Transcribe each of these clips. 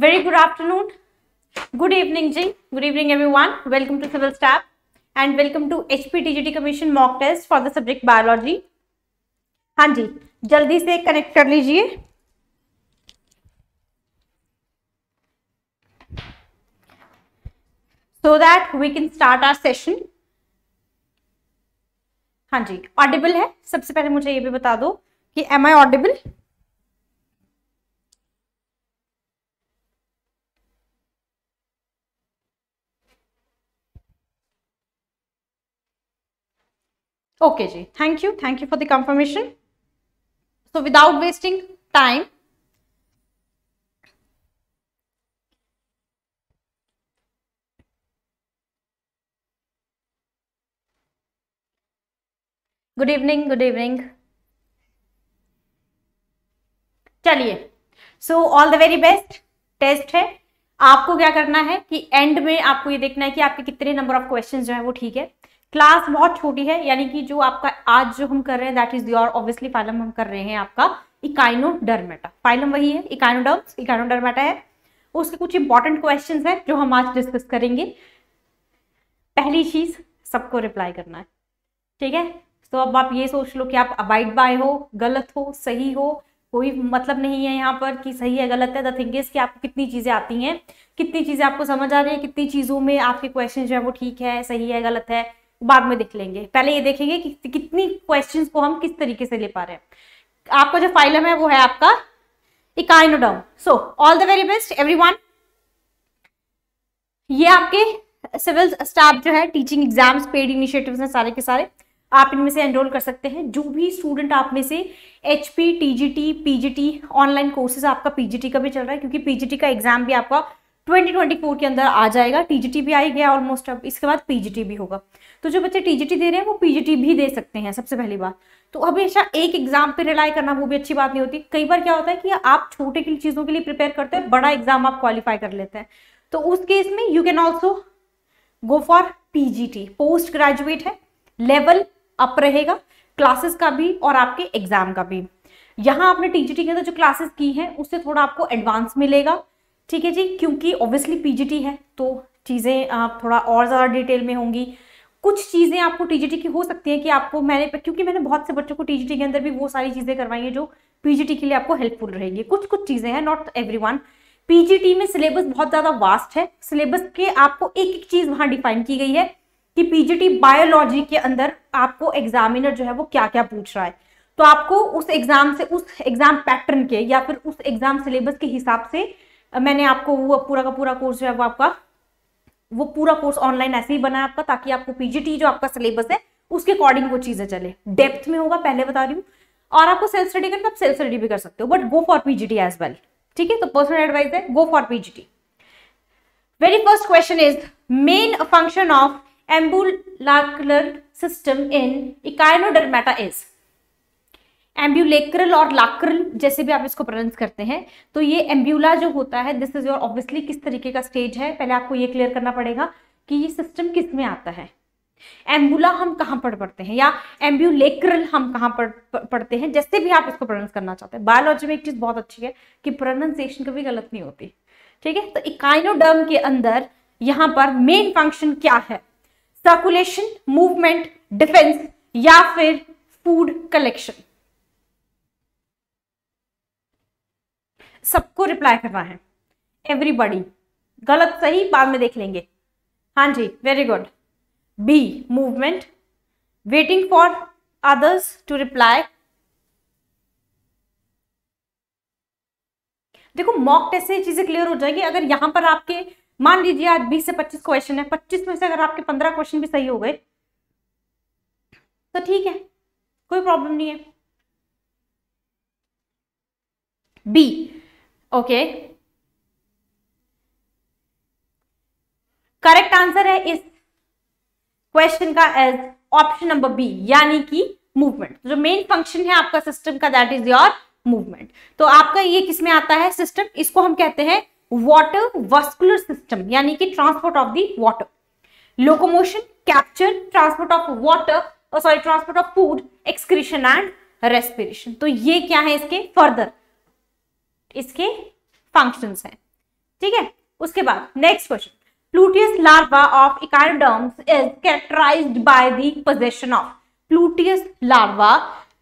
Very good afternoon good evening जी good evening everyone welcome to civil staff and welcome to H P T G T commission mock test for the subject biology हाँ जी जल्दी से connect कर लीजिए so that we can start our session हाँ जी Audible है सबसे पहले मुझे ये भी बता दो कि एम आई ऑडिबल ओके जी thank you thank you for the confirmation so without wasting time good evening good evening चलिए so all the very best test है आपको क्या करना है कि एंड में आपको ये देखना है कि आपके कितने नंबर ऑफ क्वेश्चंस जो है वो ठीक है क्लास बहुत छोटी है यानी कि जो आपका आज जो हम कर रहे हैं that is your obviously phylum हम कर रहे हैं आपका इकाइनोडर्मेटा फाइलम वही है इकाइनोडर्म्स इकाइनोडर्मेटा है उसके कुछ इंपॉर्टेंट क्वेश्चन है जो हम आज डिस्कस करेंगे पहली चीज सबको रिप्लाई करना है ठीक है तो अब आप ये सोच लो कि आप अबाइड बाय हो गलत हो सही हो कोई मतलब नहीं है यहाँ पर कि सही है गलत है द थिंग इज कि आपको कितनी चीज़ें आती हैं कितनी चीज़ें आपको समझ आ रही है कितनी चीज़ों में आपके क्वेश्चन जो है वो ठीक है सही है गलत है बाद में देख लेंगे पहले ये देखेंगे कि कितनी क्वेश्चन को हम किस तरीके से ले पा रहे हैं आपका जो फाइलम है वो है आपका echinoderm so all the very best everyone ये आपके सिविल स्टाफ जो है टीचिंग एग्जाम्स पेड इनिशिएटिव्स हैं सारे के सारे आप इनमें से एनरोल कर सकते हैं जो भी स्टूडेंट आप में से H P T online courses आपका पीजीटी का भी चल रहा है क्योंकि पीजीटी का एग्जाम भी आपका 2024 के अंदर आ जाएगा टीजीटी भी आई गया ऑलमोस्ट अब इसके बाद पीजीटी भी होगा तो जो बच्चे टीजीटी दे रहे हैं वो पीजीटी भी दे सकते हैं सबसे पहली बात तो हमेशा एक एग्जाम पे रिलाई करना वो भी अच्छी बात नहीं होती कई बार क्या होता है कि आप छोटे की चीज़ों के लिए प्रिपेयर करते हैं बड़ा एग्जाम आप क्वालिफाई कर लेते हैं तो उस केस में you can also go for PGT post graduate है लेवल अप रहेगा क्लासेस का भी और आपके एग्जाम का भी यहाँ आपने टीजीटी के अंदर जो क्लासेस की हैं उससे थोड़ा आपको एडवांस मिलेगा ठीक है जी क्योंकि ऑब्वियसली पीजीटी है तो चीज़ें आप थोड़ा और ज़्यादा डिटेल में होंगी कुछ चीज़ें आपको टीजीटी की हो सकती हैं कि आपको मैंने क्योंकि मैंने बहुत से बच्चों को टीजीटी के अंदर भी वो सारी चीज़ें करवाई हैं जो पीजीटी के लिए आपको हेल्पफुल रहेंगी कुछ कुछ चीज़ें हैं नॉट एवरी पीजीटी में सिलेबस बहुत ज़्यादा वास्ट है सिलेबस के आपको एक एक चीज़ वहाँ डिफाइन की गई है कि पीजीटी बायोलॉजी के अंदर आपको एग्जामिनर जो है वो क्या क्या पूछ रहा है तो आपको उस एग्जाम से उस एग्जाम पैटर्न के या फिर उस एग्जाम सिलेबस के हिसाब से मैंने आपको वो पूरा का पूरा कोर्स जो है वो आपका वो पूरा कोर्स ऑनलाइन ऐसे ही बना है आपका ताकि आपको पीजीटी जो आपका सिलेबस है उसके अकॉर्डिंग वो चीजें चले डेप्थ में होगा पहले बता रही हूँ और आपको सेल्फ स्टडी करना आप सेल्फ स्टडी भी कर सकते हो but go for PGT as well ठीक है तो पर्सनल एडवाइस है go for PGT very first question is main function of ambulacral system in echinodermata is ambulacral और लाक्रल जैसे भी आप इसको प्रोनाउंस करते हैं तो ये एम्ब्यूला जो होता है दिस इज योर ऑब्वियसली किस तरीके का स्टेज है पहले आपको ये क्लियर करना पड़ेगा कि ये सिस्टम किस में आता है एम्बुला हम कहाँ पर पढ़ते हैं या एम्ब्यूलेक्रल हम कहाँ पर पढ़ते हैं जैसे भी आप इसको प्रोनाउंस करना चाहते हैं बायोलॉजी में एक चीज बहुत अच्छी है कि प्रोनाउंसिएशन कभी गलत नहीं होती ठीक है तो इकाइनोडर्म के अंदर यहाँ पर मेन फंक्शन क्या है सर्कुलेशन मूवमेंट डिफेंस या फिर फूड कलेक्शन सबको रिप्लाई करना है एवरीबडी गलत सही बाद में देख लेंगे हाँ जी very good B movement waiting for others to reply देखो मॉक टेस्ट से चीजें क्लियर हो जाएगी अगर यहां पर आपके मान लीजिए आज 20 से 25 क्वेश्चन है 25 में से अगर आपके 15 क्वेश्चन भी सही हो गए तो ठीक है कोई प्रॉब्लम नहीं है बी ओके करेक्ट आंसर है इस क्वेश्चन का एज ऑप्शन नंबर बी यानी कि मूवमेंट तो जो मेन फंक्शन है आपका सिस्टम का दैट इज योर मूवमेंट तो आपका ये किसमें आता है सिस्टम इसको हम कहते हैं वाटर वस्कुलर सिस्टम यानी कि transport of the water locomotion capture transport of water sorry transport of food excretion and respiration तो ये क्या है इसके फर्दर इसके फंक्शन हैं ठीक है उसके बाद next question pluteus larva of echinoderms is characterized by the possession of pluteus larva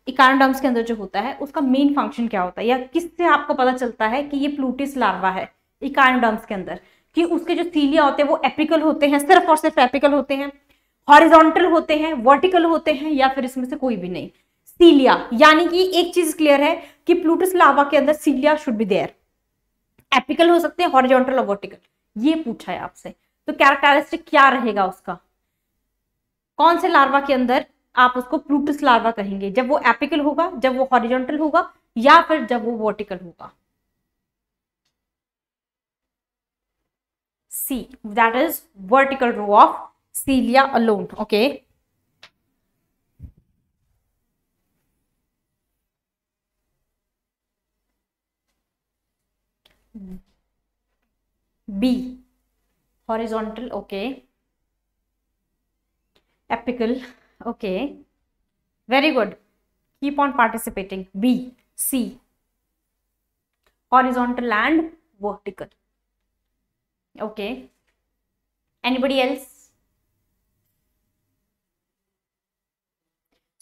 echinoderms के अंदर जो होता है उसका मेन फंक्शन क्या होता है या किससे आपको पता चलता है कि ये प्लूटियस लार्वा है इकानोडर्म्स के अंदर कि उसके जो सीलिया होते हैं वो एपिकल होते हैं सिर्फ और सिर्फ एपिकल होते हैं हॉरिजॉन्टल होते हैं वर्टिकल होते हैं या फिर इसमें से कोई भी नहीं सीलिया यानी कि एक चीज क्लियर है कि प्लूटस लावा के अंदर cilia should be there apical हो सकते हैं हॉरिजॉन्टल और वर्टिकल ये पूछा है आपसे तो कैरेक्टरिस्टिक क्या रहेगा उसका कौन से लार्वा के अंदर आप उसको प्लूटस लार्वा कहेंगे जब वो एपिकल होगा जब वो हॉरिजॉन्टल होगा या फिर जब वो वर्टिकल होगा C that is vertical row of cilia alone okay B horizontal okay apical okay very good keep on participating b c horizontal and vertical okay anybody else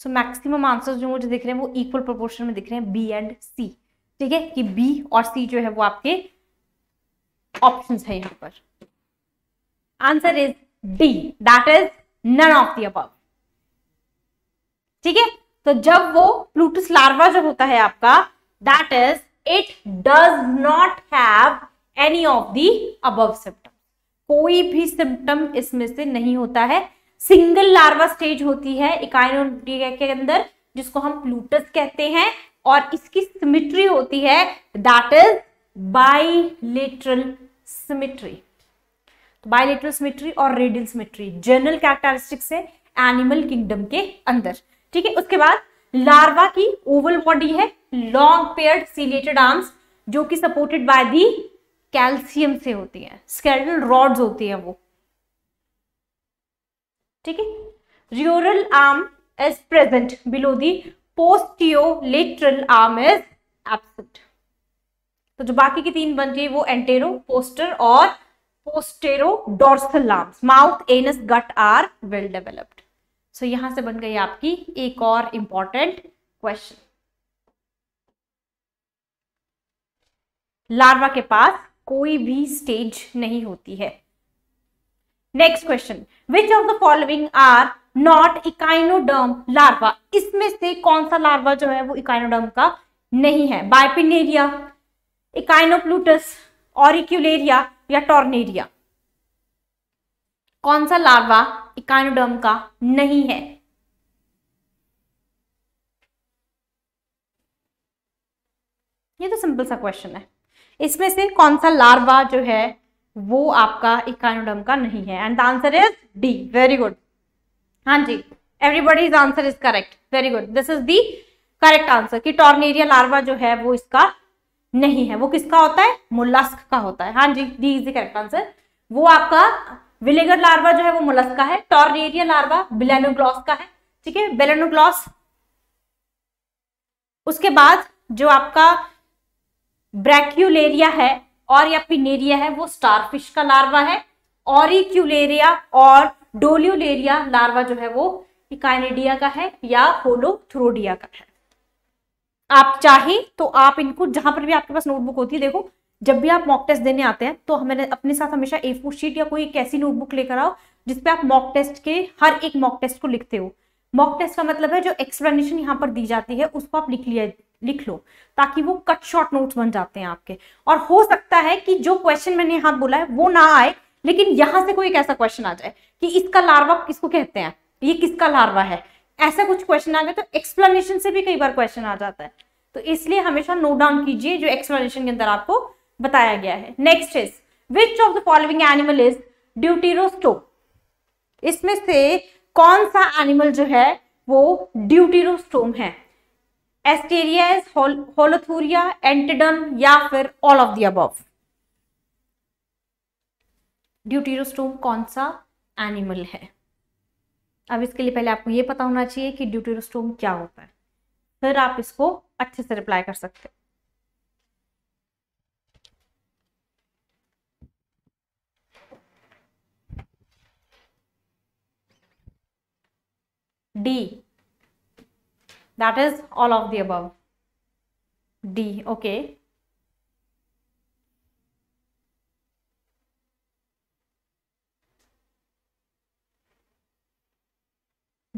so maximum answers जो मुझे दिख रहे हैं वो equal proportion में दिख रहे हैं b and c ठीक है कि बी और सी जो है वो आपके ऑप्शन है यहां पर answer is D that is none of the above ठीक है तो जब वो प्लूटस लार्वा जो होता है आपका that is it does not have any of the above symptom कोई भी सिम्टम इसमें से नहीं होता है सिंगल लार्वा स्टेज होती है इकाइनोडिया के अंदर जिसको हम प्लूटस कहते हैं और इसकी सिमिट्री होती है दैट इज बाइलेटरल सिमिट्री तो बायोलेटरल सिमिट्री और रेडियल सिमिट्री जनरल कैरेक्टरिस्टिक्स है एनिमल किंगडम के अंदर ठीक है उसके बाद लार्वा की ओवल बॉडी है लॉन्ग पेयर्ड सीलेटेड आर्म्स जो कि सपोर्टेड बाय दी कैल्शियम से होती है स्केलेटल रॉड्स होती है वो ठीक है रियोरल arm is present below the posterolateral arm is absent तो जो बाकी के तीन बन गई वो एंटेरो पोस्टर और posterodorsal arms mouth anus gut are well developed so यहां से बन गई आपकी एक और इंपॉर्टेंट क्वेश्चन लार्वा के पास कोई भी स्टेज नहीं होती है next question which of the following are not echinoderm larva इसमें से कौन सा लार्वा जो है वो इकाइनोडर्म का नहीं है बायपिनेरिया इकाइनोप्लूटस ऑरिक्यूलेरिया या टॉर्नेरिया कौन सा लार्वा इकाइनोडर्म का नहीं है ये तो सिंपल सा क्वेश्चन है इसमें से कौन सा लार्वा जो है वो आपका इकाइनोडर्म का नहीं है and the answer is D very good हाँ जी everybody is answer is correct very good this is the correct answer कि टॉर्नेरिया लार्वा जो है वो इसका नहीं है वो किसका होता है मुलस्क का होता है हाँ जी D is the correct answer वो आपका विलेगर लार्वा जो है वो मुलस्क का है टॉर्नेरिया लार्वा बिलेनोग्लॉस का है ठीक है बेलेनोग्लॉस उसके बाद जो आपका ब्रैक्यूलेरिया है और या पिनेरिया है वो स्टारफिश का लार्वा है ऑरिक्यूलेरिया और डोलियोलेरिया लार्वा जो है वो इकाइनेडिया का है या होलोथ्रोडिया का है आप चाहे तो आप इनको जहां पर भी आपके पास नोटबुक होती है देखो जब भी आप मॉक टेस्ट देने आते हैं तो हमें अपने साथ हमेशा ए फोर शीट या कोई एक ऐसी नोटबुक लेकर आओ जिसपे आप मॉक टेस्ट के हर एक मॉक टेस्ट को लिखते हो मॉक टेस्ट का मतलब है जो एक्सप्लेनेशन यहाँ पर दी जाती है उसको आप लिख लिया लिख लो ताकि वो कट शॉर्ट नोट्स बन जाते हैं आपके और हो सकता है कि जो क्वेश्चन मैंने यहाँ बोला है वो ना आए लेकिन यहां से कोई एक ऐसा क्वेश्चन आ जाए कि इसका लार्वा किसको कहते हैं ये किसका लार्वा है ऐसा कुछ क्वेश्चन आ गया तो एक्सप्लेनेशन से भी कई बार क्वेश्चन आ जाता है तो इसलिए हमेशा नोट डाउन कीजिए जो एक्सप्लेनेशन के अंदर आपको बताया गया है next is which of the following animal is deuterostome इसमें से कौन सा एनिमल जो है वो ड्यूटीरोस्टोम है एस्टेरिया इज होलोथूरिया एंटीडन या फिर all of the above deuterostome कौन सा एनिमल है अब इसके लिए पहले आपको ये पता होना चाहिए कि ड्यूटेरोस्टोम क्या होता है फिर आप इसको अच्छे से रिप्लाई कर सकते हैं D. That is all of the above. D. Okay.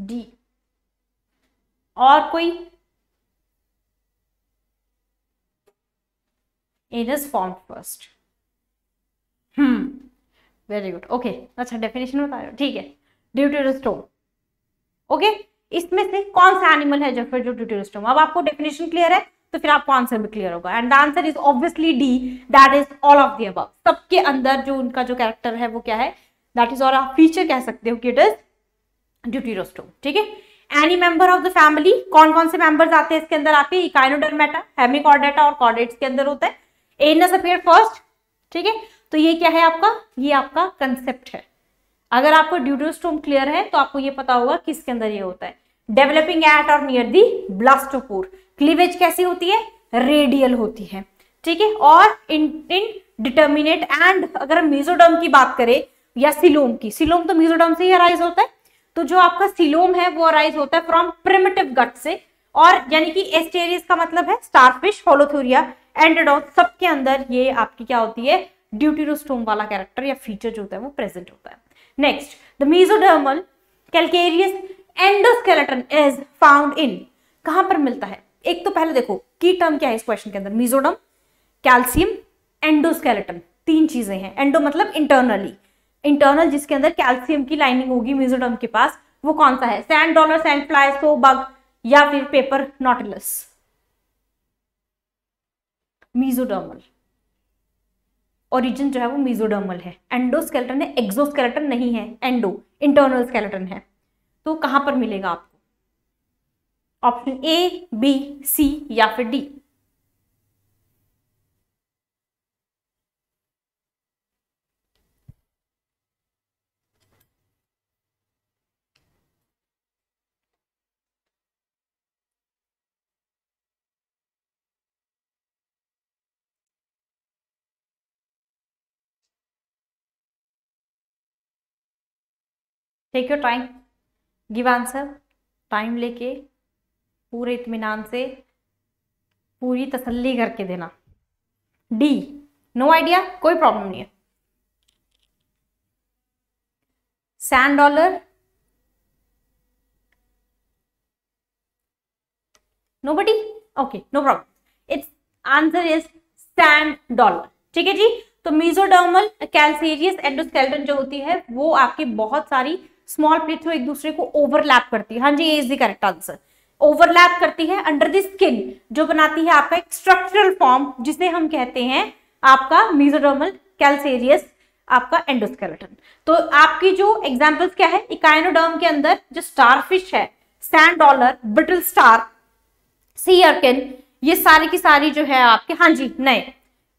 D और कोई it is form first hmm very good okay अच्छा डेफिनेशन बता रहे हो ठीक है ड्यूटेरोस्टोम ओके okay? इसमें से कौन सा एनिमल है जो फिर जो ड्यूटेरोस्टोम अब आपको डेफिनेशन क्लियर है तो फिर आपको आंसर भी क्लियर होगा and the answer is obviously D that is all of the above सबके अंदर जो उनका जो कैरेक्टर है वो क्या है दैट इज और आप फीचर कह सकते हो कि इट इज ड्यूटीरोस्टोम ठीक है any member of the family कौन कौन से मेंबर्स आते हैं इसके अंदर आपके इकाइनोडर्मेटा हेमिकॉर्डेटा और कॉर्डेट्स के अंदर होता है एनस अपेयर फर्स्ट ठीक है तो ये क्या है आपका ये आपका कंसेप्ट है अगर आपको ड्यूटोस्टोम क्लियर है तो आपको ये पता होगा किसके अंदर ये होता है डेवलपिंग एट और नियर दी ब्लास्टोपोर क्लीवेज कैसी होती है रेडियल होती है ठीक है और इन इन डिटर्मिनेट एंड अगर हम मेजोडर्म की बात करें या सिलोम की सिलोम तो मेजोडर्म से ही अराइज होता है तो जो आपका सिलोम है वो अराइज होता है फ्रॉम प्रिमेटिव गट से और यानी कि एस्टेरियस का मतलब है स्टारफिश होलोथूरिया एंडोडॉन सबके अंदर ये आपकी क्या होती है ड्यूटीरोस्टोम वाला कैरेक्टर या फीचर जो होता है वो प्रेजेंट होता है next the mesodermal calcareous endoskeleton is found in कहां पर मिलता है एक तो पहले देखो की टर्म क्या है इस क्वेश्चन के अंदर मीजोडम कैल्सियम एंडोस्केलेटन तीन चीजें हैं एंडो मतलब इंटरनली इंटरनल जिसके अंदर कैल्सियम की लाइनिंग होगी म्यूजोडम के पास वो कौन सा है sand dollar sand fly so bug या फिर पेपर नॉटिलस मीजोडर्मल ओरिजिन जो है वो मीजोडर्मल है एंडोस्केलेटन है एक्सोस्केलेटन नहीं है एंडो इंटरनल स्केलेटन है तो कहां पर मिलेगा आपको ऑप्शन ए बी सी या फिर D take your time give answer time लेके पूरे इतमान से पूरी तसल्ली करके देना डी नो आइडिया कोई प्रॉब्लम नहीं है sand dollar buddy okay no problem it's answer is sand dollar ठीक है जी तो मीजोडर्मल कैल्सीरियस एंडोस्केल्टन जो होती है वो आपकी बहुत सारी स्मॉल प्लेट्स एक दूसरे को ओवरलैप करती है हाँ जी करेक्ट आंसर ओवरलैप करती है अंडर द स्किन जो बनाती है आपका एक स्ट्रक्चरल फॉर्म जिसे हम कहते हैं आपका मीजोडर्मल कैल्सेरियस आपका एंडोस्केलेटन तो आपकी जो एग्जाम्पल्स क्या है इकाइनोडर्म के अंदर जो स्टारफिश है sand dollar brittle star sea urchin ये सारी की सारी जो है आपके हाँ जी नए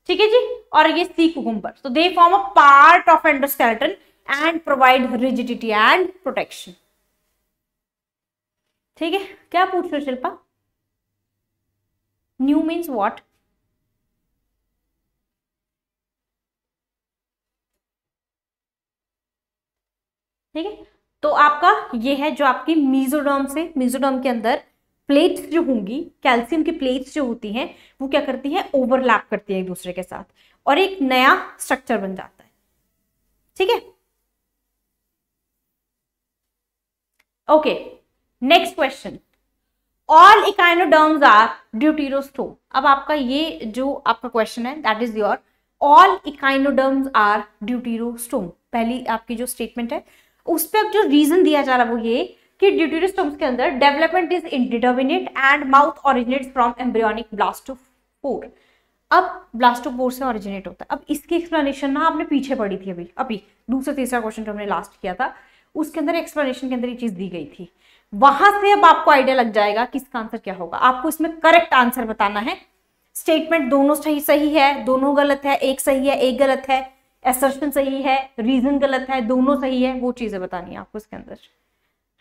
ठीक है जी और ये सी कुकुम्बर तो they form a part of endoskeleton and provide rigidity and protection ठीक है क्या पूछ रहे हो शिल्पा न्यू मीन्स वॉट ठीक है तो आपका ये है जो आपकी मीजोडॉम से मीजोडॉम के अंदर प्लेट्स जो होंगी कैल्शियम की प्लेट्स जो होती हैं वो क्या करती है ओवरलैप करती है एक दूसरे के साथ और एक नया स्ट्रक्चर बन जाता है ठीक है okay next question all echinoderms are deuterostome अब आपका ये जो आपका क्वेश्चन है that is your all echinoderms are deuterostome पहली आपकी जो स्टेटमेंट है उस पर अब जो रीजन दिया जा रहा है वो ये कि ड्यूटीरोस्टोम्स के अंदर development is indeterminate and mouth originate from embryonic blastopore अब ब्लास्टोफोर से ऑरिजिनेट होता है अब इसकी एक्सप्लेनेशन ना आपने पीछे पढ़ी थी अभी अभी दूसरा तीसरा क्वेश्चन जो हमने लास्ट किया था उसके अंदर एक्सप्लेनेशन के अंदर ये चीज़ दी गई थी वहां से अब आपको आइडिया लग जाएगा कि इसका आंसर क्या होगा आपको इसमें करेक्ट आंसर बताना है स्टेटमेंट दोनों सही सही है दोनों गलत है एक सही है एक गलत है एसर्शन सही है रीजन गलत है दोनों सही है वो चीजें बतानी है आपको इसके अंदर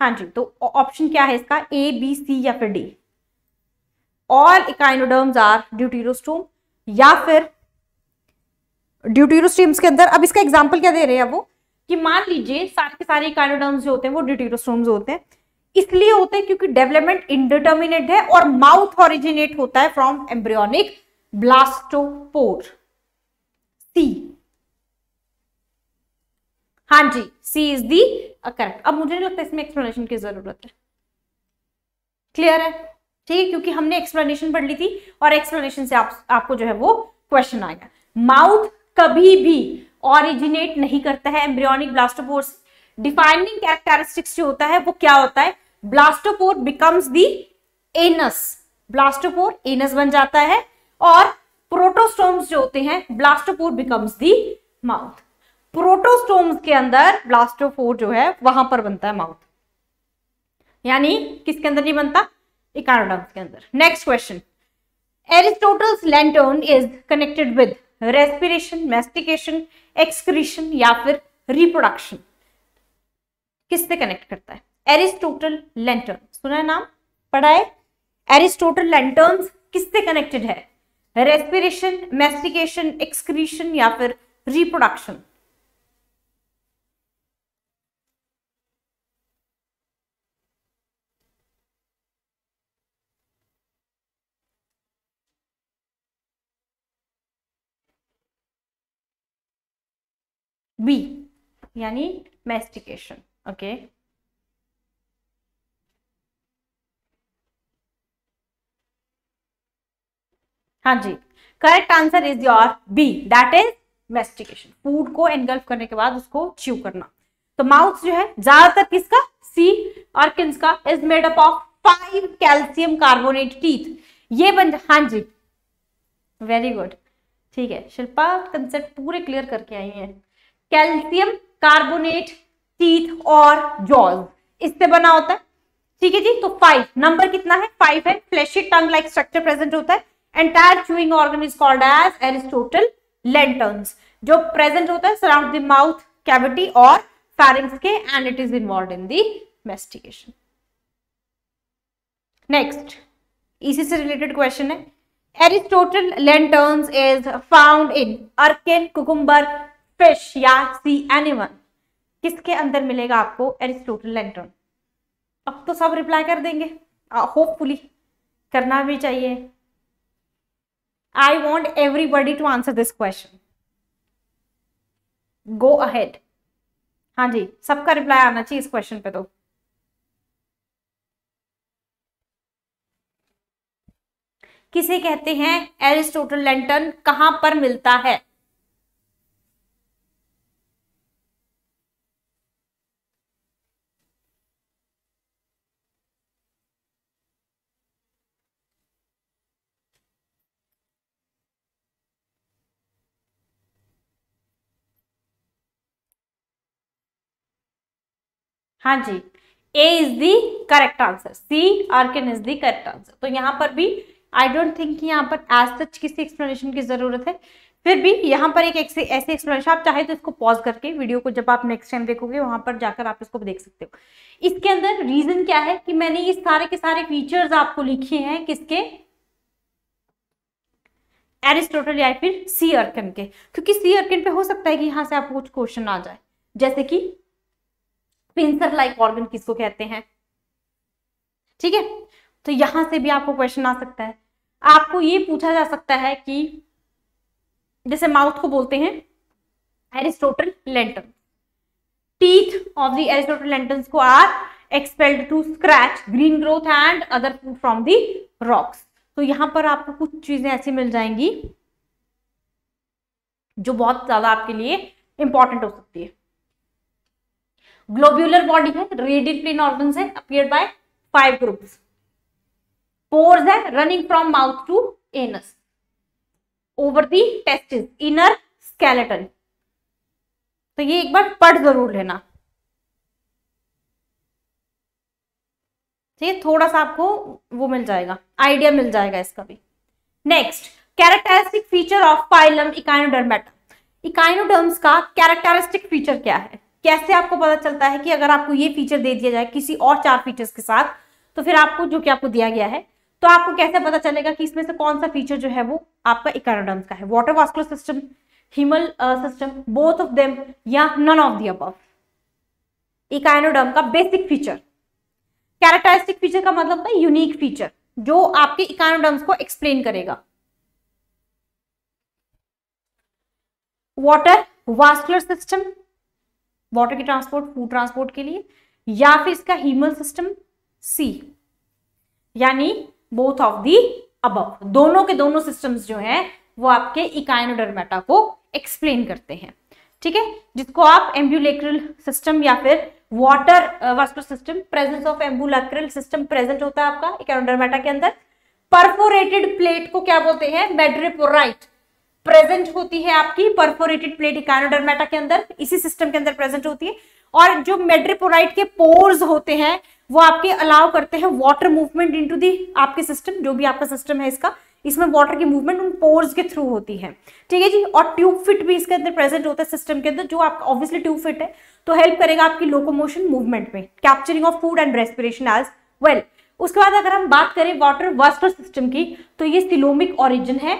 हाँ जी तो ऑप्शन क्या है इसका ए बी सी या फिर D all echinoderms are deuterostome या फिर ड्यूटीरोस्टीम्स के अंदर अब इसका एग्जाम्पल क्या दे रहे हैं वो कि मान लीजिए सारे के सारे कार्डोडर्म्स जो होते हैं वो डिटीरोस्टोम्स होते हैं इसलिए होते हैं क्योंकि डेवलपमेंट इनडिटर्मिनेट है और माउथ ऑरिजिनेट होता है फ्रॉम एम्ब्रियोनिक ब्लास्टोपोर सी हाँ जी सी इज दी करेक्ट अब मुझे नहीं लगता इसमें एक्सप्लेनेशन की जरूरत है क्लियर है ठीक है क्योंकि हमने एक्सप्लेनेशन पढ़ ली थी और एक्सप्लेनेशन से आप, आपको जो है वो क्वेश्चन आएगा माउथ कभी भी ऑरिजिनेट नहीं करता है एम्ब्रियोनिक ब्लास्टोपोर्स डिफाइनिंग कैरेक्टरिस्टिक्स जो होता है वो क्या होता है blastopore becomes the anus blastopore anus बन जाता है और प्रोटोस्टोम्स जो होते हैं blastopore becomes the mouth protostomes के अंदर ब्लास्टोफोर जो है वहां पर बनता है माउथ यानी किसके अंदर नहीं बनता इकारोडम्स के अंदर next question Aristotle's lantern is connected with respiration mastication excretion या फिर रिप्रोडक्शन किससे कनेक्ट करता है एरिस्टोटल लेंटर्न सुना है नाम पढ़ा है एरिस्टोटल लेंटर्न किससे कनेक्टेड है रेस्पिरेशन मेस्टिकेशन एक्सक्रीशन या फिर रिप्रोडक्शन बी यानी मेस्टिकेशन ओके हाँ जी correct answer is your B that is mastication food को एनगल्फ करने के बाद उसको च्यू करना तो माउथ जो है ज्यादातर किसका सी और किसका is made up of five calcium carbonate teeth ये बन हाँ जी वेरी गुड ठीक है शिल्पा कंसेप्ट पूरे क्लियर करके आई है कैल्शियम कार्बोनेट टीथ और जॉल इससे बना होता है ठीक है जी तो फाइव नंबर कितना है फाइव है fleshy tongue like structure present होता है entire chewing organ is called as Aristotle lantern जो प्रेजेंट होता है सराउंड द माउथ कैविटी और फैरिंग्स के end it is involve in the mastication next इसी से रिलेटेड क्वेश्चन है Aristotle lantern is found in urchin cucumber fish या sea animal किसके अंदर मिलेगा आपको एरिस्टोटल लेंटन अब तो सब रिप्लाई कर देंगे होपफुली करना भी चाहिए I want everybody to answer this question go ahead हाँ जी सबका रिप्लाई आना चाहिए इस क्वेश्चन पे तो किसे कहते हैं एरिस्टोटल लेंटन कहां पर मिलता है हाँ जी A is the correct answer sea urchin is the correct answer तो यहाँ पर भी आई डोंट थिंक कि यहाँ पर एज सच किसी एक्सप्लेनेशन की जरूरत है फिर भी यहाँ पर एक ऐसे एक्सप्लेनेशन आप चाहे तो इसको पॉज करके वीडियो को जब आप नेक्स्ट टाइम देखोगे वहां पर जाकर आप इसको देख सकते हो इसके अंदर रीजन क्या है कि मैंने ये सारे के सारे फीचर्स आपको लिखे हैं किसके एरिस्टोटल या फिर सी अर्कन के क्योंकि सी अर्कन पे हो सकता है कि यहां से आपको कुछ क्वेश्चन आ जाए जैसे कि पिंसर लाइक ऑर्गन किसको कहते हैं ठीक है तो यहां से भी आपको क्वेश्चन आ सकता है आपको ये पूछा जा सकता है कि जैसे माउथ को बोलते हैं Aristotle lantern teeth of the Aristotle lantern को are expelled to scratch green growth and other food from the rocks तो यहां पर आपको कुछ चीजें ऐसी मिल जाएंगी जो बहुत ज्यादा आपके लिए इंपॉर्टेंट हो सकती है ग्लोब्यूलर बॉडी है रेडियल ऑर्गन है appear by five group pores है running from mouth to anus over the testis inner skeleton तो ये एक बार पढ़ जरूर लेना ठीक है थोड़ा सा आपको वो मिल जाएगा आइडिया मिल जाएगा इसका भी next characteristic feature of phylum echinodermata echinoderms का कैरेक्टरिस्टिक फीचर क्या है कैसे आपको पता चलता है कि अगर आपको ये फीचर दे दिया जाए किसी और चार फीचर्स के साथ तो फिर आपको जो कि आपको दिया गया है तो आपको कैसे पता चलेगा कि इसमें से कौन सा फीचर जो है वो आपका इकानोडम्स का है water vascular system haemal system both of them या none of the above echinoderm का बेसिक फीचर कैरेक्टरिस्टिक फीचर का मतलब है यूनिक फीचर जो आपके इकाइनोडर्म्स को एक्सप्लेन करेगा वाटर वास्कुलर सिस्टम वाटर की ट्रांसपोर्ट फूड ट्रांसपोर्ट के लिए या फिर इसका हीमल सिस्टम सी यानी बोथ ऑफ दी अब दोनों के दोनों सिस्टम्स जो हैं वो आपके इकाइनोडर्मेटा को एक्सप्लेन करते हैं ठीक है जिसको आप एम्बुलेक्रल सिस्टम या फिर water vascular system presence of ambulacral system present होता है आपका इकाइनोडर्मेटा के अंदर परफोरेटेड प्लेट को क्या बोलते हैं मेड्रिपोराइट प्रेजेंट होती है आपकी परफोरेटेड प्लेट इकानोडरमेटा के अंदर इसी सिस्टम के अंदर प्रेजेंट होती है और जो मेड्रिपोराइट के पोर्स होते हैं वो आपके अलाउ करते हैं वाटर मूवमेंट इनटू दी आपके सिस्टम जो भी आपका सिस्टम है इसका इसमें वाटर की मूवमेंट उन पोर्स के थ्रू होती है ठीक है जी और ट्यूब फिट भी इसके अंदर प्रेजेंट होता है सिस्टम के अंदर जो आप ऑब्वियसली ट्यूब फिट है तो हेल्प करेगा आपकी लोकोमोशन मूवमेंट में capturing of food and respiration as well उसके बाद अगर हम बात करें वाटर वास्टर सिस्टम की तो ये सिलोमिक ऑरिजिन है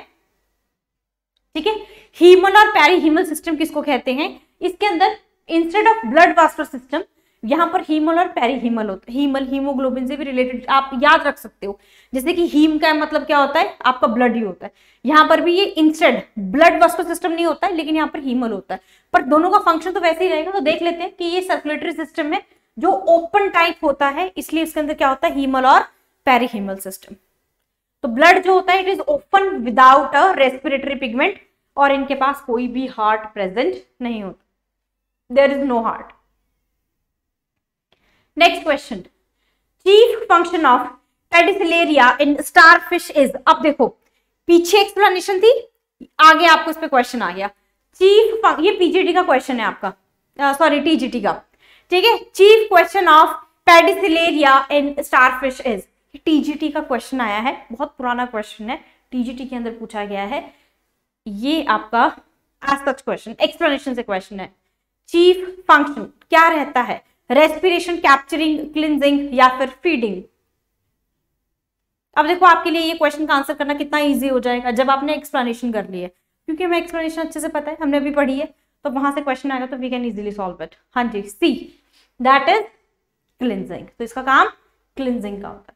ठीक है हीमन और पैरीहीमल सिस्टम किसको कहते हैं इसके अंदर instead of blood vascular system यहाँ पर हीमल और पैरीहीमल होता है हीमल हीमोग्लोबिन से भी रिलेटेड आप याद रख सकते हो जैसे कि हीम का मतलब क्या होता है आपका ब्लड ही होता है यहाँ पर भी ये इंस्टेड ब्लड वास्को सिस्टम नहीं होता है लेकिन यहाँ पर हीमल होता है पर दोनों का फंक्शन तो वैसे ही रहेगा तो देख लेते हैं कि ये सर्कुलेटरी सिस्टम है जो ओपन टाइप होता है इसलिए इसके अंदर क्या होता है हीमल और पैरीहीमल सिस्टम तो ब्लड जो होता है it is open without a respiratory pigment और इनके पास कोई भी हार्ट प्रेजेंट नहीं होता there is no heart next question chief function of pedicellariae in starfish is अब देखो पीछे एक्सप्लेनेशन थी आगे आपको इस पर क्वेश्चन आ गया चीफ ये पीजीटी का क्वेश्चन है आपका सॉरी uh, टीजीटी का ठीक है chief question of pedicellariae in starfish is TGT का क्वेश्चन आया है बहुत पुराना क्वेश्चन है टीजीटी के अंदर पूछा गया है ये आपका एज सच क्वेश्चन एक्सप्लेनेशन से क्वेश्चन है चीफ फंक्शन क्या रहता है रेस्पिरेशन कैप्चरिंग क्लिनजिंग या फिर फीडिंग अब देखो आपके लिए ये क्वेश्चन का आंसर करना कितना इजी हो जाएगा जब आपने एक्सप्लेनेशन कर लिया है क्योंकि हमें एक्सप्लेनेशन अच्छे से पता है हमने अभी पढ़ी है तो वहां से क्वेश्चन आएगा तो we can easily solve it हाँ जी सी दैट इज क्लिनजिंग तो इसका काम क्लिनजिंग का होता है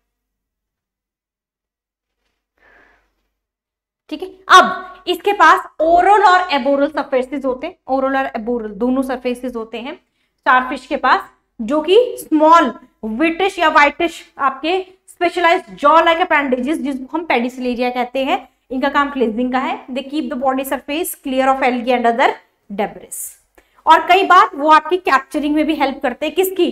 ठीक है अब इसके पास ओरल और एबोरल सरफेसेस होते हैं ओरल और एबोरल दोनों सरफेसेस होते हैं स्टारफिश के पास जो कि स्मॉल विटिश या वाइटिश आपके स्पेशलाइज जॉ लाइक अपेंडेजेस जिसको हम पेडिसलेरिया कहते हैं इनका काम क्लीजिंग का है they keep the body surface clear of algae and other debris और कई बार वो आपकी कैप्चरिंग में भी हेल्प करते हैं किसकी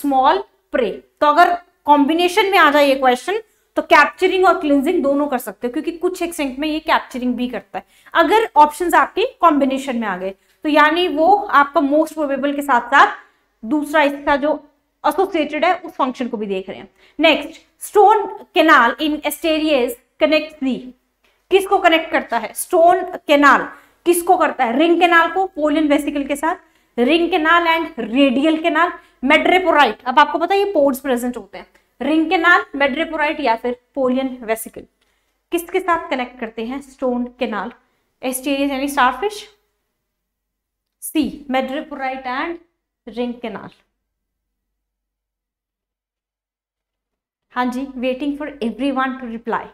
स्मॉल प्रे तो अगर कॉम्बिनेशन में आ जाए ये क्वेश्चन तो कैप्चरिंग और क्लिनजिंग दोनों कर सकते हो क्योंकि कुछ एक्सटेंट में ये कैप्चरिंग भी करता है अगर ऑप्शंस आपके कॉम्बिनेशन में आ गए तो यानी वो आपका मोस्ट प्रोबेबल के साथ साथ दूसरा इसका जो एसोसिएटेड है उस फंक्शन को भी देख रहे हैं next stone canal in Asterias connect the किसको कनेक्ट करता है स्टोन केनाल किसको करता है रिंग केनाल को पोलियन वेसिकल के साथ ring canal and radial canal madreporite अब आपको पता है ये पोर्ट्स प्रेजेंट होते हैं रिंग केनाल मेड्रेपोराइट या फिर पोलियन वेसिकल किसके साथ कनेक्ट करते हैं स्टोन केनाल एस्टेरियस यानी starfish C madreporite and ring canal हाँ जी waiting for every one to reply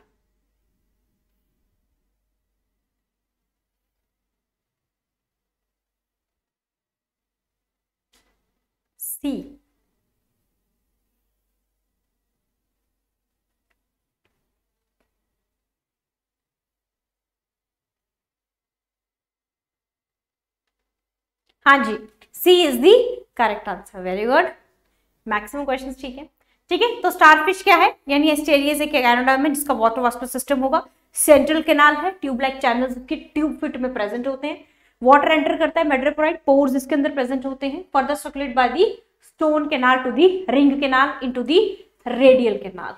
C हाँ जी C is the correct answer very good maximum question ठीक है ठीक है तो स्टारफिश क्या है यानी एस्टेरियस एक कैनाडा में जिसका वाटर वास्टर सिस्टम होगा सेंट्रल केनाल है ट्यूबलाइक चैनल के ट्यूब फिट में प्रेजेंट होते हैं वाटर एंटर करता है मेड्रोपोराइट पोर्स इसके अंदर प्रेजेंट होते हैं further circulate by the stone canal to the ring canal into the radial canal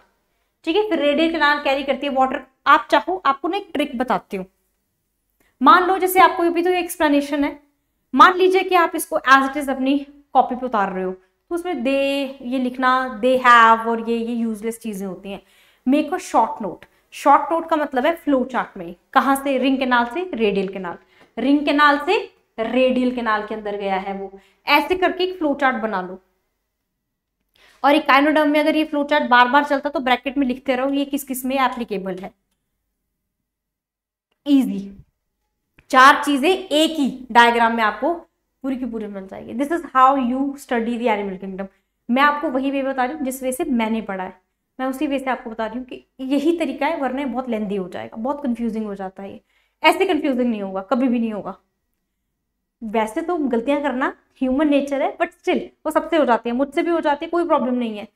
ठीक है फिर रेडियल केनाल कैरी करती है वाटर आप चाहो आपको ना एक ट्रिक बताती हूँ मान लो जैसे आपको अभी तो एक्सप्लेनेशन है मान लीजिए कि आप इसको एज इट इज अपनी कॉपी पे उतार रहे हो तो उसमें दे ये लिखना दे हैव और ये ये यूजलेस चीजें होती हैं make a short note short note का मतलब है फ्लो चार्ट में कहाँ से रिंग केनाल से रेडियल केनाल रिंग केनाल से रेडियल केनाल के अंदर गया है वो ऐसे करके एक फ्लो चार्ट बना लो और एक काइनोडर्म में अगर ये फ्लो चार्ट बार बार चलता तो ब्रैकेट में लिखते रहो ये किस किस में एप्लीकेबल है इजी चार चीजें एक ही डायग्राम में आपको पूरी की पूरी मिल जाएगी this is how you study the animal kingdom मैं आपको वही वे बता रही हूँ जिस वे से मैंने पढ़ा है मैं उसी वे से आपको बता रही हूँ कि यही तरीका है वरना बहुत लेंदी हो जाएगा बहुत कंफ्यूजिंग हो जाता है ऐसे कन्फ्यूजिंग नहीं होगा कभी भी नहीं होगा वैसे तो गलतियां करना ह्यूमन नेचर है बट स्टिल वो सबसे हो जाती है मुझसे भी हो जाती है कोई प्रॉब्लम नहीं है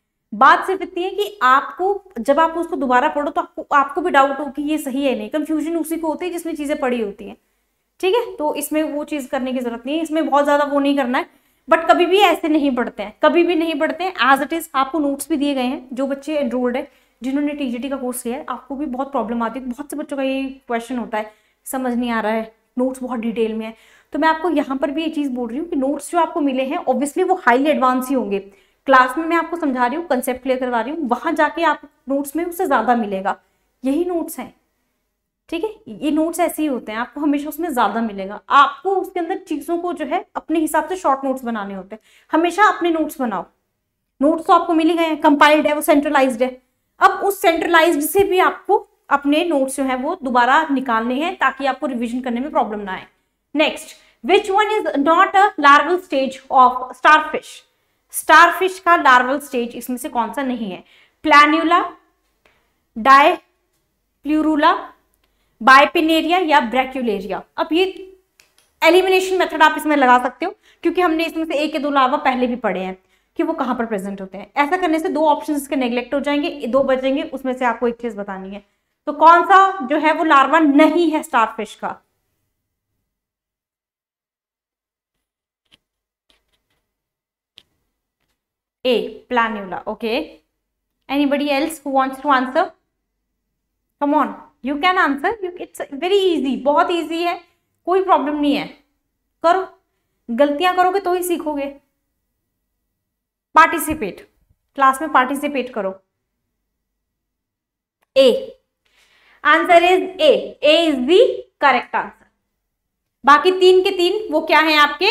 बात सिर्फ इतनी है कि आपको जब आप उसको दोबारा पढ़ो तो आपको आपको भी डाउट हो कि ये सही है नहीं कन्फ्यूजन उसी को होती है जिसमें चीज़ें पड़ी होती हैं ठीक है तो इसमें वो चीज़ करने की जरूरत नहीं है इसमें बहुत ज़्यादा वो नहीं करना है बट कभी भी ऐसे नहीं पढ़ते हैं कभी भी नहीं पढ़ते हैं एज इट इज़ आपको नोट्स भी दिए गए हैं जो बच्चे एनरोल्ड है जिन्होंने टीजीटी का कोर्स किया है आपको भी बहुत प्रॉब्लम आती है बहुत से बच्चों का ये क्वेश्चन होता है समझ नहीं आ रहा है नोट्स बहुत डिटेल में है तो मैं आपको यहाँ पर भी ये चीज़ बोल रही हूँ कि नोट्स जो आपको मिले हैं ऑब्वियसली वो हाईली एडवांस ही होंगे क्लास में मैं आपको समझा रही हूँ कंसेप्ट क्लियर करवा रही हूँ वहाँ जाके आप नोट्स में उससे ज़्यादा मिलेगा यही नोट्स हैं ठीक है ये नोट्स ऐसे ही होते हैं आपको हमेशा उसमें ज़्यादा मिलेगा आपको उसके अंदर चीज़ों को जो है अपने हिसाब से शॉर्ट नोट्स बनाने होते हैं हमेशा अपने नोट्स बनाओ नोट्स तो आपको मिल गए हैं कंपाइल्ड है वो सेंट्रलाइज्ड है अब उस सेंट्रलाइज्ड से भी आपको अपने नोट्स जो है वो दोबारा निकालने हैं ताकि आपको रिविजन करने में प्रॉब्लम ना आए next which one is not a larval stage of starfish starfish का लार्वल स्टेज इसमें से कौन सा नहीं है प्लान्यूला डाय प्लूरूला बायपिनेरिया या ब्रैक्यूलेरिया अब ये एलिमिनेशन मेथड आप इसमें लगा सकते हो क्योंकि हमने इसमें से एक या दो लावा पहले भी पढ़े हैं कि वो कहां पर प्रेजेंट होते हैं ऐसा करने से दो ऑप्शन के नेग्लेक्ट हो जाएंगे दो बचेंगे उसमें से आपको एक चीज बतानी है तो कौन सा जो है वो लार्वा नहीं है स्टारफिश का A planula okay Anybody else who wants to answer come on you can answer you it's very easy बहुत इजी है कोई प्रॉब्लम नहीं है करो गलतियां करोगे तो ही सीखोगे पार्टिसिपेट क्लास में पार्टिसिपेट करो a answer is A A is the correct answer बाकी तीन के तीन वो क्या है आपके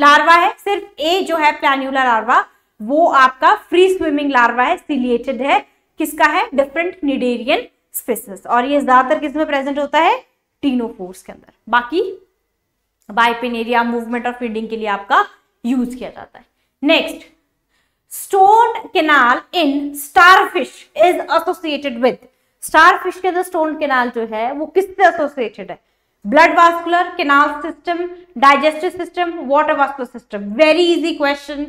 लार्वा है सिर्फ ए जो है प्लान्यूला लार्वा वो आपका फ्री स्विमिंग लार्वा है सिलिएटेड है किसका है डिफरेंट निडेरियन स्पेसिस और ये ज्यादातर किस में प्रेजेंट होता है टीनोफोर्स के अंदर बाकी बाइपिन एरिया मूवमेंट और फीडिंग के लिए आपका यूज किया जाता है next stone canal in starfish is associated with starfish के अंदर स्टोन केनाल जो है वो किससे एसोसिएटेड है blood vascular canal system digestive system water vascular system very easy question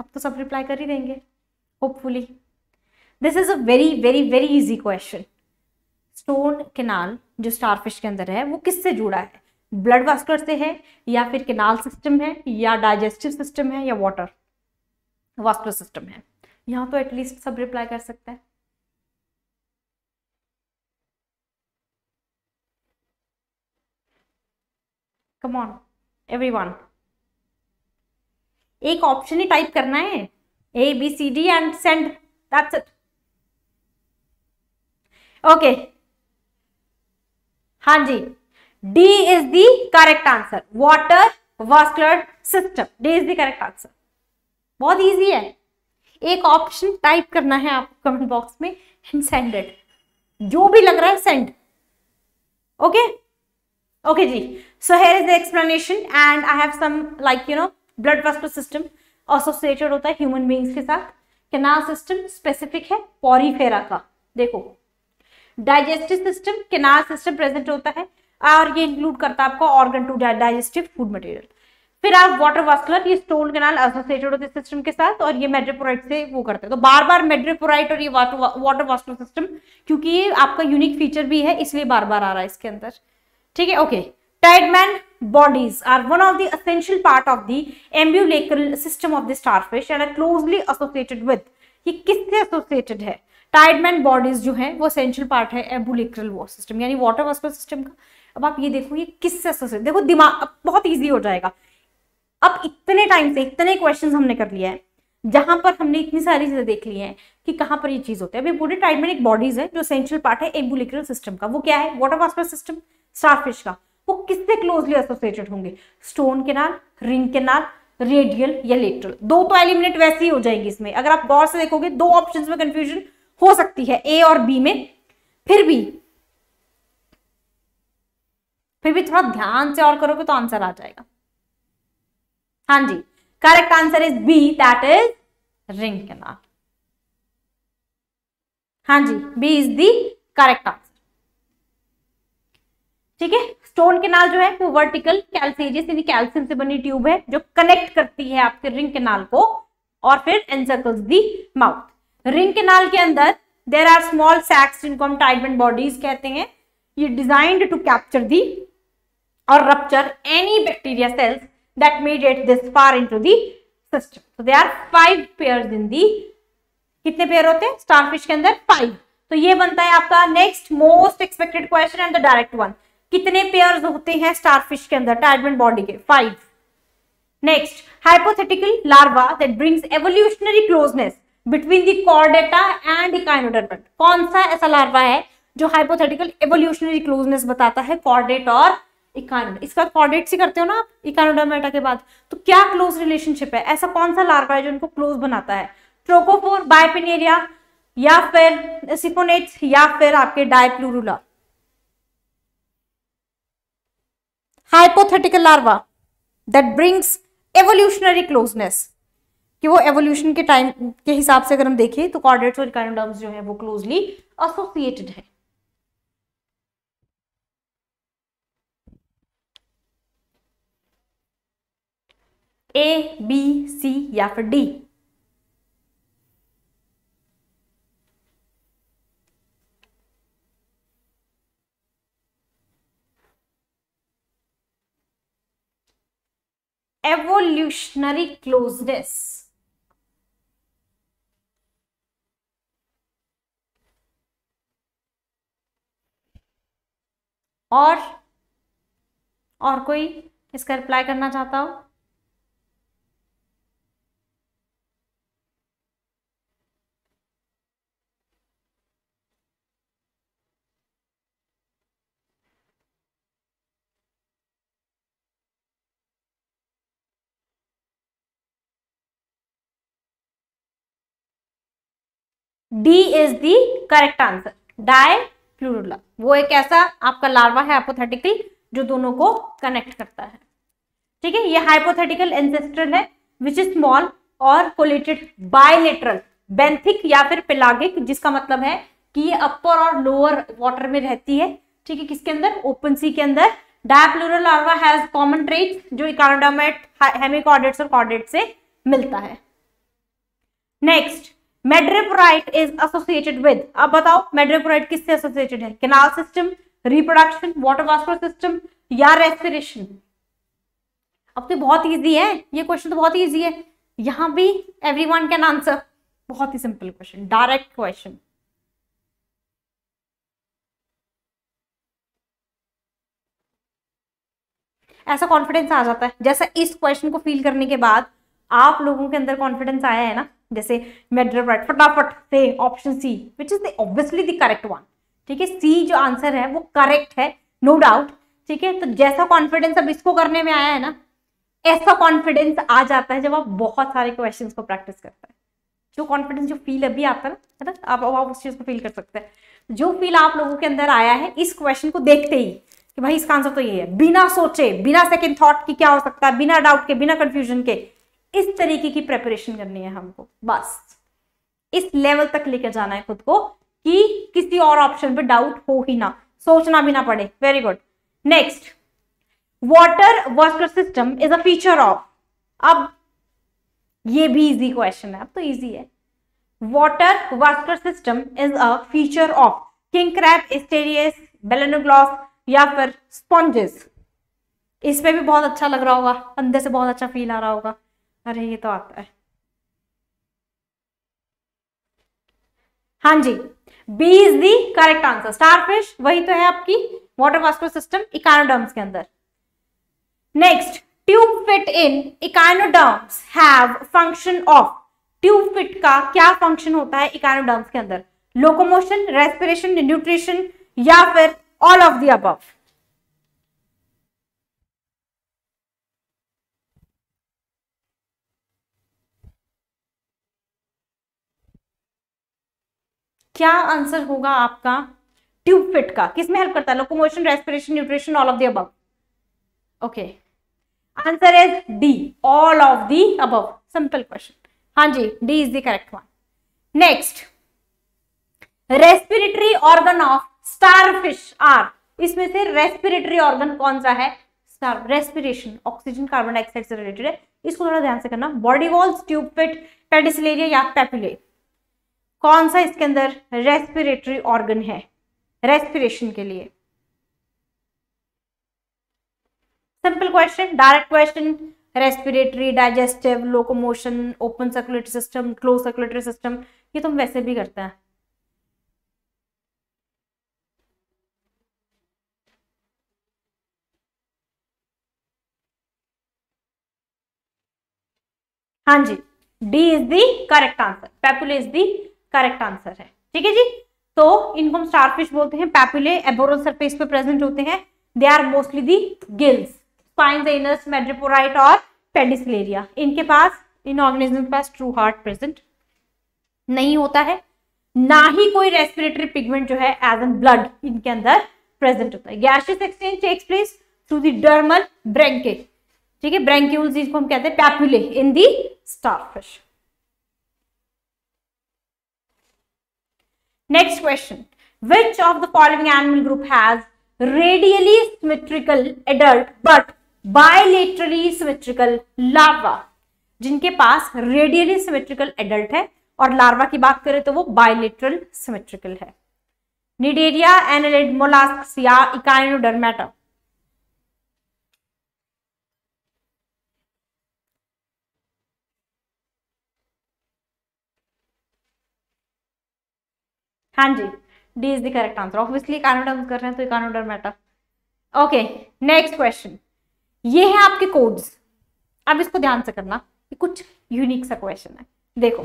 अब तो सब रिप्लाई कर ही देंगे hopefully this is a very very very easy question stone canal जो स्टारफिश के अंदर है वो किससे जुड़ा है ब्लड वास्कुलर से है या फिर केनाल सिस्टम है या डाइजेस्टिव सिस्टम है या वाटर वास्कुलर सिस्टम है यहाँ तो एटलीस्ट सब रिप्लाई कर सकता है कम एवरीवन एक ऑप्शन ही टाइप करना है A B C D and send that's it okay हाँ जी D is the correct answer water vascular system D is the correct answer बहुत इजी है एक ऑप्शन टाइप करना है आपको कमेंट बॉक्स में एंड सेंड इट जो भी लग रहा है सेंड ओके ओके जी so here is the explanation and I have some like you know blood vascular system associated होता है ह्यूमन बींग्स के साथ कैनाल सिस्टम स्पेसिफिक है पॉरीफेरा का देखो digestive system canal system present होता है और ये इंक्लूड करता है आपका organ to digestive food material फिर आप वाटर वास्कुलर ये स्टोन केनाल एसोसिएटेड होते सिस्टम के साथ और ये मेड्रोपोराइट से वो करते हैं तो बार बार मेड्रोपोराइट और ये वाटर वाटर वास्कुलर सिस्टम क्योंकि ये आपका यूनिक फीचर भी है इसलिए बार बार आ रहा है इसके अंदर ठीक है okay Tiedemann bodies are one of the part of of the ambulacral system of the starfish and are closely associated with ये किससे एसोसिएटेड है टाइडमैन बॉडीज जो है वो सेंट्रल पार्ट है एबुलिक्रल वॉर सिस्टम यानी वाटर वास्कुलर सिस्टम का अब आप ये देखो ये किससे एसोसिएट देखो दिमाग बहुत ईजी हो जाएगा अब इतने टाइम से इतने क्वेश्चन हमने कर लिया है जहां पर हमने इतनी सारी चीजें देख ली हैं कि कहां पर ये चीज होती है अभी पूरे टाइड एक बॉडीज है जो सेंट्रल पार्ट है एम्बुलिक्रल सिस्टम का वो क्या है वाटर वास्पर सिस्टम स्टारफिश का वो किससे क्लोजली एसोसिएटेड होंगे स्टोन के नाल रिंग के नाल रेडियल या लेटरल दो तो एलिमिनेट वैसे ही हो जाएंगे इसमें अगर आप गौर से देखोगे दो ऑप्शन में कंफ्यूजन हो सकती है ए और बी में फिर भी फिर भी थोड़ा ध्यान से और करोगे तो आंसर आ जाएगा हाँ जी correct answer is B that is ring canal हाँ जी B is the correct answer ठीक है स्टोन केनाल जो है वो वर्टिकल कैल्सेजियस यानी कैल्शियम से बनी ट्यूब है जो कनेक्ट करती है आपके रिंग केनाल को और फिर encircles the mouth ring canal के अंदर देर आर स्मॉल सैक्स जिनको हम टाइटमेंट बॉडीज कहते हैं ये डिजाइंड टू कैप्चर दी और rupture any bacteria cells that made it this far in to the system So they are five pair in the कितने pair होते हैं स्टारफिश के अंदर फाइव तो ये बनता है आपका next most expected question and the direct one कितने पेयर होते हैं स्टारफिश के अंदर टाइडमेंट बॉडी के five next hypothetical larva that brings evolutionary closeness between the Chordata and Echinodermata कौन सा ऐसा लार्वा है जो हाइपोथेटिकल एवोल्यूशनरी क्लोजनेस बताता है कॉर्डेट और इकानोड इसका कॉर्डेट से करते हो ना आप इकानोडामेटा के बाद तो क्या क्लोज रिलेशनशिप है ऐसा कौन सा लार्वा है जो इनको क्लोज बनाता है ट्रोकोफोर बायपिनेरिया या फिर सिफोनेट या फिर आपके dipleurula hypothetical larva that brings evolutionary closeness कि वो एवोल्यूशन के टाइम के हिसाब से अगर हम देखें तो कॉर्डेट्स और कैनोडम्स जो है वो क्लोजली एसोसिएटेड है ए बी सी या फिर डी evolutionary closeness और और कोई इसका रिप्लाई करना चाहता हो D is the correct answer dipleurula वो एक ऐसा आपका लार्वा है एपोथेटिकल जो दोनों को कनेक्ट करता है ठीक है ये हाइपोथेटिकल एंसेस्टर है विच इज स्मॉल और कोलेटेड बायलेटरल बेंथिक या फिर पेलागिक जिसका मतलब है कि ये अपर और लोअर वाटर में रहती है ठीक है किसके अंदर ओपन सी के अंदर dipleural larva has common trait जो इकानोडामेट हेमिकॉर्डेट्स और कॉर्डेट से मिलता है next madreporite is associated with अब बताओ मेड्रिपोराइट किससे एसोसिएटेड है canal system reproduction water vascular system या रेस्पिरेशन अब तो बहुत इजी है ये क्वेश्चन तो बहुत इजी है यहां भी एवरीवन कैन आंसर बहुत ही सिंपल क्वेश्चन डायरेक्ट क्वेश्चन ऐसा कॉन्फिडेंस आ जाता है जैसा इस क्वेश्चन को फील करने के बाद आप लोगों के अंदर कॉन्फिडेंस आया है ना जैसे मेडर राइट फटाफट से option C which is obviously the correct one ठीक है सी जो आंसर है वो करेक्ट है नो डाउट ठीक है तो जैसा कॉन्फिडेंस अब इसको करने में आया है ना ऐसा कॉन्फिडेंस आ जाता है जब आप बहुत सारे क्वेश्चन को प्रैक्टिस करते हैं जो कॉन्फिडेंस जो फील अभी आता है ना है ना आप आप उस चीज़ को फील कर सकते हैं जो फील आप लोगों के अंदर आया है इस क्वेश्चन को देखते ही कि भाई इसका आंसर तो ये है बिना सोचे बिना सेकेंड थॉट कि क्या हो सकता है बिना डाउट के बिना कंफ्यूजन के इस तरीके की प्रेपरेशन करनी है हमको बस इस लेवल तक लेके जाना है खुद को कि किसी और ऑप्शन पे डाउट हो ही ना सोचना भी ना पड़े very good next water vascular system is a feature of अब ये भी इजी क्वेश्चन है अब तो इजी है water vascular system is a feature of king crab Asterias Balanoglossus या फिर स्पॉन्जेस इस पे भी बहुत अच्छा लग रहा होगा अंदर से बहुत अच्छा फील आ रहा होगा अरे ये तो आता है हाँ जी B is the correct answer starfish वही तो है आपकी वाटर वास्टर सिस्टम इकानोडम्स के अंदर next tube feet in echinoderms have function of tube feet का क्या फंक्शन होता है इकानोडम्स के अंदर लोकोमोशन रेस्पिरेशन न्यूट्रिशन या फिर ऑल ऑफ दी अबव क्या आंसर होगा आपका ट्यूब फिट का किसमें हेल्प करता है locomotion respiration nutrition all of the above okay answer is D all of the above simple question हाँ जी D is the correct one next respiratory organ of starfish are इसमें से respiratory organ कौन सा है star respiration oxygen carbon dioxide से related है इसको थोड़ा ध्यान से करना body walls tube feet pedicellaria या पेपुलेट कौन सा इसके अंदर रेस्पिरेटरी ऑर्गन है रेस्पिरेशन के लिए simple question direct question respiratory digestive locomotion open circulatory system close circulatory system ये तुम तो वैसे भी करते हैं हाँ जी D is the correct answer papule is the correct answer है ठीक है जी तो इनको हम स्टार फिश बोलते हैं पैपुले एबोरल सरफेस पे प्रेजेंट होते हैं they are mostly the gills spine इनर्स मेड्रिपोराइट और पेडिसलेरिया इनके पास इन ऑर्गेनिज्म के पास ट्रू हार्ट प्रेजेंट नहीं होता है ना ही कोई रेस्पिरेटरी पिगमेंट जो है एज एन ब्लड इनके अंदर प्रेजेंट होता है gaseous exchange takes place through the dermal branchiae ठीक है ब्रेंक्यूल जिसको हम कहते हैं papulae in the starfish next question which of the following animal group has radially symmetrical adult but bilaterally symmetrical larva जिनके पास रेडियली सिमेट्रिकल एडल्ट है और लार्वा की बात करें तो वो बायलेटरल सिमेट्रिकल है निडेरिया एनलिड मोलास्क या इकाइनोडर्मेटा हाँ जी D is the correct answer obviously echinoderm कर रहे हैं तो echinoderm matter okay next question ये है आपके कोड्स अब इसको ध्यान से करना ये कुछ यूनिक सा क्वेश्चन है देखो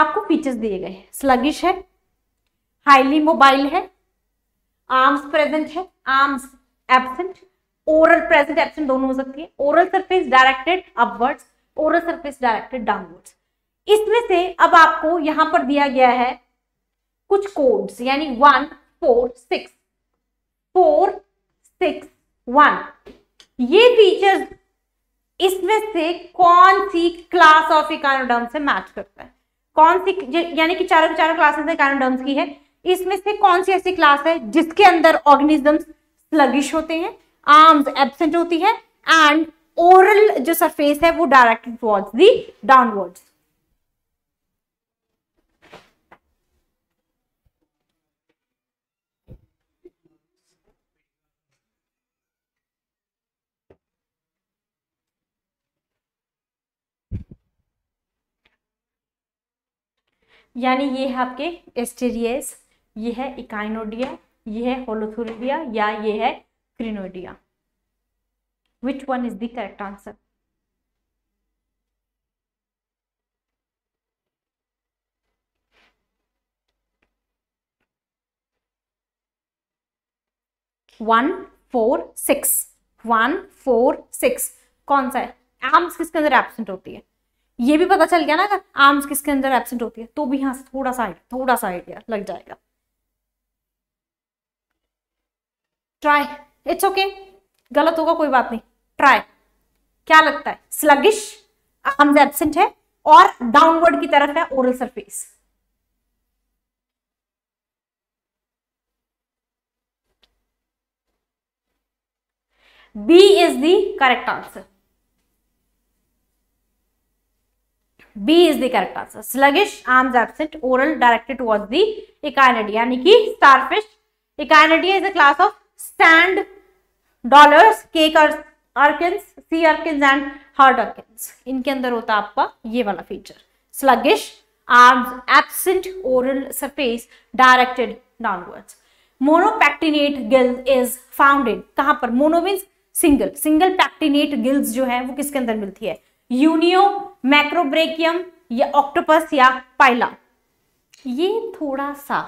आपको फीचर्स दिए गए स्लगिश है हाईली मोबाइल है आर्म्स प्रेजेंट है arms absent oral present absent दोनों हो सकती है oral surface directed upwards oral surface directed downwards इसमें से अब आपको यहां पर दिया गया है कुछ कोड्स यानी one four six four six one ये फीचर्स इसमें से कौन सी क्लास ऑफ इकानोडर्म से मैच करता है कौन सी यानी कि चारों चारों क्लासेस इकानोडर्म्स की है इसमें से कौन सी ऐसी क्लास है जिसके अंदर ऑर्गेनिजम्स स्लगिश होते हैं आर्म्स एब्सेंट होती है एंड ओरल जो सरफेस है वो डायरेक्टेड टुवर्ड्स दी डाउनवर्ड्स यानी ये है आपके एस्टेरियस ये है इकाइनोडिया ये है होलोथोरिडिया या ये है Crinoidea which one is the correct answer one four six one four six कौन सा है आर्म्स किसके अंदर एबसेंट होती है ये भी पता चल गया ना अगर आर्म्स किसके अंदर एबसेंट होती है तो भी यहाँ से थोड़ा सा थोड़ा सा आइडिया लग जाएगा ट्राई इट्स ओके गलत होगा कोई बात नहीं ट्राई क्या लगता है स्लगिश आर्म्स एबसेंट है और डाउनवर्ड की तरफ है oral surface B is the correct answer B is the correct answer sluggish arms absent oral directed towards the Echinoidea यानी कि starfish Echinoidea is a class of sand dollars cake urchins sea urchins and heart urchins इनके अंदर होता है आपका ये वाला feature sluggish arms absent oral surface directed downwards monopectinate gill is founded कहां पर mono single single pectinate gills जो है वो किसके अंदर मिलती है यूनियो मैक्रोब्रेकियम या ऑक्टोपस या पाइला ये थोड़ा सा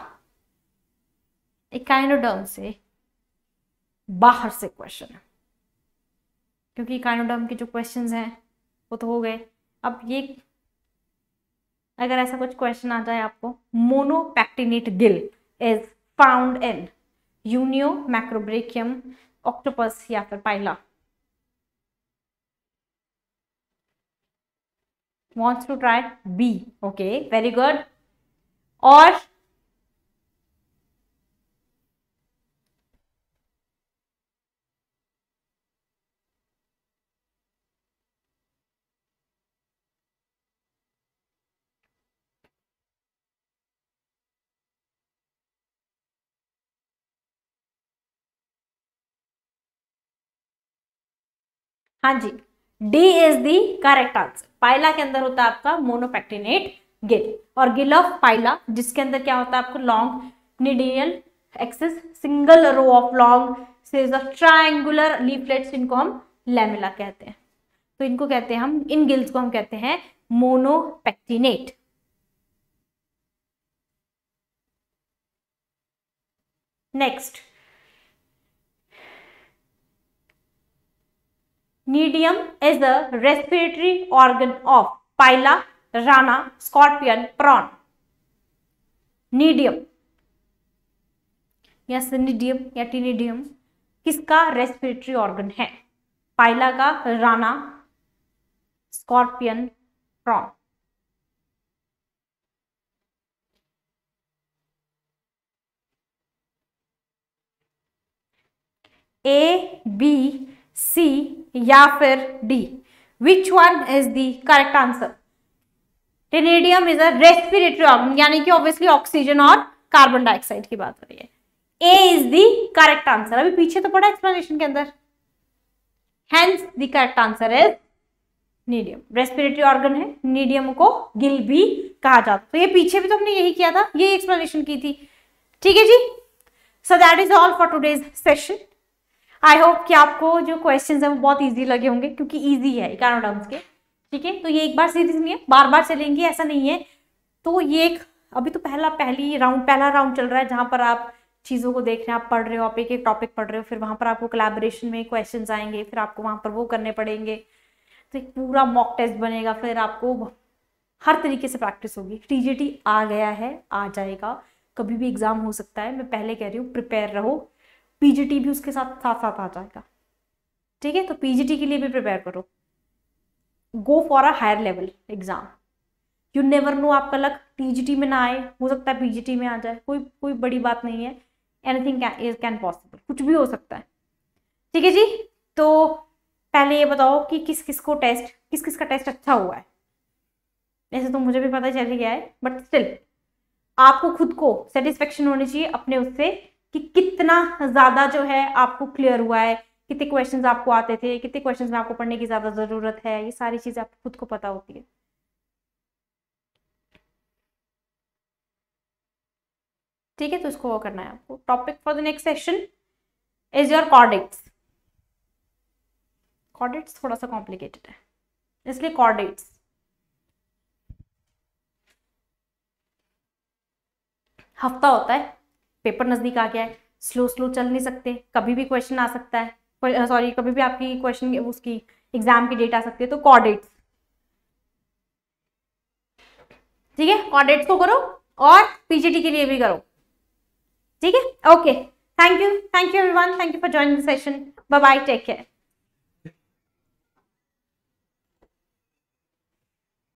इकाइनोडर्म से बाहर से क्वेश्चन है क्योंकि इकाइनोडर्म के जो क्वेश्चंस हैं वो तो हो गए अब ये अगर ऐसा कुछ क्वेश्चन आ जाए आपको monopectinate gill is found in Unio Macrobrachium octopus या फिर पाइला wants to try B. Okay, very good. Or हाँ जी D is the correct answer Pila के अंदर होता है आपका मोनोपेक्टिनेट गिल और गिल ऑफ पाइला जिसके अंदर क्या होता है आपको long ctenidial axis single row of long series of triangular leaflets इनको हम लेमिला कहते हैं तो इनको कहते हैं हम इन गिल्स को हम कहते हैं monopectinate next ctenidium as the respiratory organ of Pila Rana scorpion prawn ctenidium या सीडियम या टीनीडियम किसका रेस्पिरेटरी ऑर्गन है पाइला का Rana scorpion prawn A B C या फिर D which one is the correct answer ctenidium is a respiratory organ यानी कि ऑब्वियसली ऑक्सीजन और कार्बन डाइऑक्साइड की बात हो रही है A is the correct answer अभी पीछे तो पड़ा एक्सप्लेनेशन के अंदर hence the correct answer is ctenidium respiratory organ है नीडियम को गिल भी कहा जाता तो ये पीछे भी तो हमने यही किया था ये एक्सप्लेनेशन की थी ठीक है जी so that is all for today's session I hope कि आपको जो क्वेश्चन है वो बहुत ईजी लगे होंगे क्योंकि ईजी है इकानोडर्म्स के ठीक है तो ये एक बार सीरीज नहीं है बार बार चलेंगे ऐसा नहीं है तो ये एक अभी तो पहला पहली राउंड पहला राउंड चल रहा है जहाँ पर आप चीज़ों को देख रहे हैं आप पढ़ रहे हो आप एक एक टॉपिक पढ़ रहे हो फिर वहाँ पर आपको कलेबोरेशन में क्वेश्चन आएंगे फिर आपको वहाँ पर वो करने पड़ेंगे तो एक पूरा मॉक टेस्ट बनेगा फिर आपको हर तरीके से प्रैक्टिस होगी टीजीटी आ गया है आ जाएगा कभी भी एग्ज़ाम हो सकता है मैं पहले कह रही हूँ प्रिपेयर रहो पीजीटी भी उसके साथ साथ साथ आ जाएगा ठीक है तो पीजीटी के लिए भी प्रिपेयर करो go for a higher level exam you never know आपका लक पीजीटी में ना आए हो सकता है पीजीटी में आ जाए कोई कोई बड़ी बात नहीं है एनीथिंग इज कैन पॉसिबल कुछ भी हो सकता है ठीक है जी तो पहले ये बताओ कि किस किस को टेस्ट किस किस का टेस्ट अच्छा हुआ है ऐसे तो मुझे भी पता चल गया है बट स्टिल आपको खुद को सेटिस्फेक्शन होनी चाहिए अपने उससे कि कितना ज़्यादा जो है आपको क्लियर हुआ है कितने क्वेश्चंस आपको आते थे कितने क्वेश्चंस में आपको पढ़ने की ज़्यादा ज़रूरत है ये सारी चीज़ें आपको खुद को पता होती है ठीक है तो इसको वो करना है आपको topic for the next session is your coordinates coordinates थोड़ा सा कॉम्प्लिकेटेड है इसलिए कॉर्डिट्स हफ्ता होता है पेपर नज़दीक आ गया है स्लो स्लो चल नहीं सकते कभी भी क्वेश्चन आ सकता है सॉरी कभी भी आपकी क्वेश्चन उसकी एग्जाम की डेट आ सकती है तो कॉर्डेट्स ठीक है कॉर्डेट्स को करो और पीजीटी के लिए भी करो ठीक है okay thank you thank you everyone thank you for joining session bye bye take care